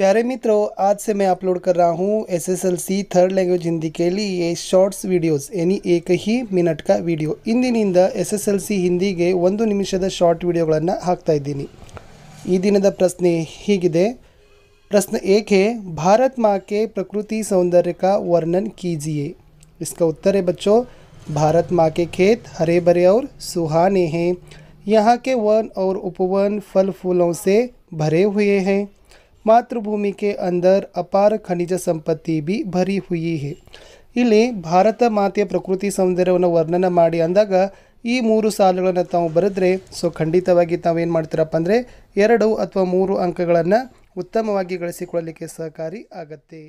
प्यारे मित्रों आज से मैं अपलोड कर रहा हूँ एसएसएलसी थर्ड लैंग्वेज हिंदी के लिए शॉर्ट्स वीडियोस यानी एक ही मिनट का S S L C Hindi के ಹಿಂದಿಗೆ ಒಂದು शॉर्ट वीडियो ವಿಡಿಯೋಗಳನ್ನು ಹಾಕ್ತಾ दिन प्रश्न ದಿನದ प्रश्न एक है भारत माँ के प्रकृति सौंदर्य का वर्णन कीजिए इसका उत्तर है बच्चों भारत माँ के खेत हरे भरे और सुहाने हैं यहाँ के वन और उपवन फल फूलों से भरे हुए हैं मातृभूमि के ಅಪಾರ ಖನಿಜ ಸಂಪತ್ತಿ ಬಿ भी भरी हुई ಇಲ್ಲಿ ಭಾರತ ಮಾತೆಯ ಪ್ರಕೃತಿ ಸೌಂದರ್ಯವನ್ನು ವರ್ಣನೆ ಮಾಡಿ ಅಂದಾಗ ಈ ಮೂರು ಸಾಲುಗಳನ್ನು ತಾವು ಬರೆದ್ರೆ ಸೊ ಖಂಡಿತವಾಗಿ ತಾವೇನು ಮಾಡ್ತೀರಪ್ಪ ಅಂದರೆ ಎರಡು ಅಥವಾ ಮೂರು ಅಂಕಗಳನ್ನು ಉತ್ತಮವಾಗಿ ಗಳಿಸಿಕೊಳ್ಳಲಿಕ್ಕೆ ಸಹಕಾರಿ ಆಗತ್ತೆ